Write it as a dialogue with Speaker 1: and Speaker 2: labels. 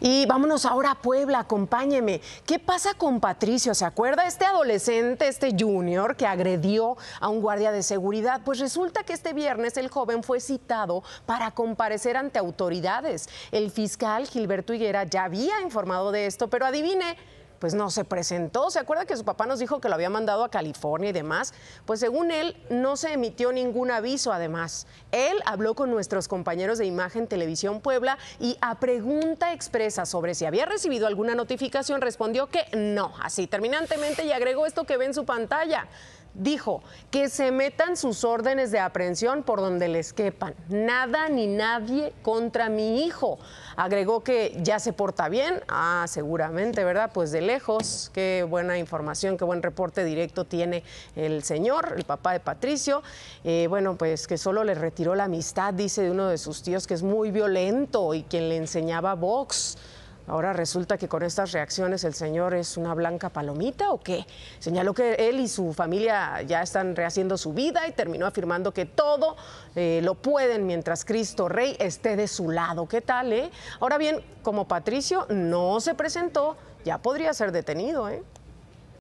Speaker 1: Y vámonos ahora a Puebla, acompáñeme. ¿Qué pasa con Patricio? ¿Se acuerda este adolescente, este junior que agredió a un guardia de seguridad? Pues resulta que este viernes el joven fue citado para comparecer ante autoridades. El fiscal Gilberto Higuera ya había informado de esto, pero adivine, pues no se presentó. ¿Se acuerda que su papá nos dijo que lo había mandado a California y demás? Pues según él, no se emitió ningún aviso además. Él habló con nuestros compañeros de Imagen Televisión Puebla y a pregunta expresa sobre si había recibido alguna notificación respondió que no, así terminantemente y agregó esto que ve en su pantalla dijo que se metan sus órdenes de aprehensión por donde les quepan. Nada ni nadie contra mi hijo. Agregó que ya se porta bien. Ah, seguramente, ¿verdad? Pues de lejos. Qué buena información, qué buen reporte directo tiene el señor, el papá de Patricio. Eh, bueno, pues que solo le retiró la amistad, dice de uno de sus tíos, que es muy violento y quien le enseñaba box. Ahora resulta que con estas reacciones el señor es una blanca palomita o qué? Señaló que él y su familia ya están rehaciendo su vida y terminó afirmando que todo eh, lo pueden mientras Cristo Rey esté de su lado. ¿Qué tal, eh? Ahora bien, como Patricio no se presentó, ya podría ser detenido, ¿eh?